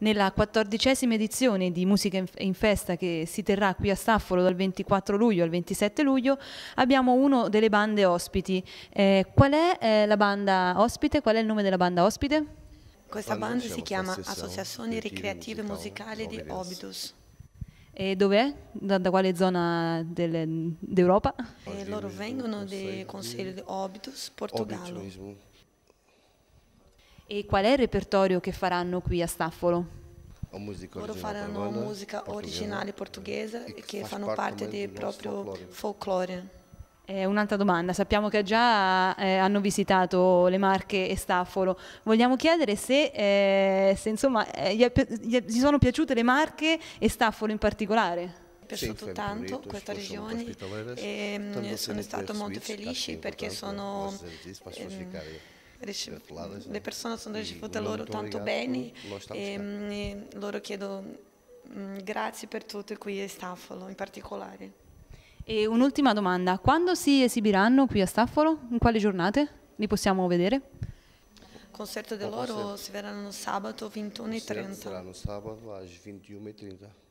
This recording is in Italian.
Nella quattordicesima edizione di Musica in Festa che si terrà qui a Staffolo dal 24 luglio al 27 luglio abbiamo uno delle bande ospiti. Eh, qual è eh, la banda ospite? Qual è il nome della banda ospite? Questa banda si chiama Associazione Ricreative Musicali di Obidus. E dov'è? Da, da, quale zona d'Europa? Eh, loro vengono dal Consiglio di Obidus, Portogallo. E qual è il repertorio che faranno qui a Staffolo? Loro faranno musica originale portoghese che fanno parte del proprio folklore. Eh, un'altra domanda, sappiamo che già eh, hanno visitato le Marche e Staffolo, vogliamo chiedere se, eh, se insomma, eh, gli, gli, è, gli sono piaciute le Marche e Staffolo in particolare? piaciuto tanto questa regione e mm, sono stato molto felice perché sono... Ehm, le persone sono ricevute loro tanto bene ehm, e, loro chiedo mm, grazie per tutto qui a Staffolo in particolare. E un'ultima domanda, quando si esibiranno qui a Staffolo? In quali giornate li possiamo vedere? Il concerto di loro si verranno sabato 21.30. e 30. Saranno sabato alle 21 e 30.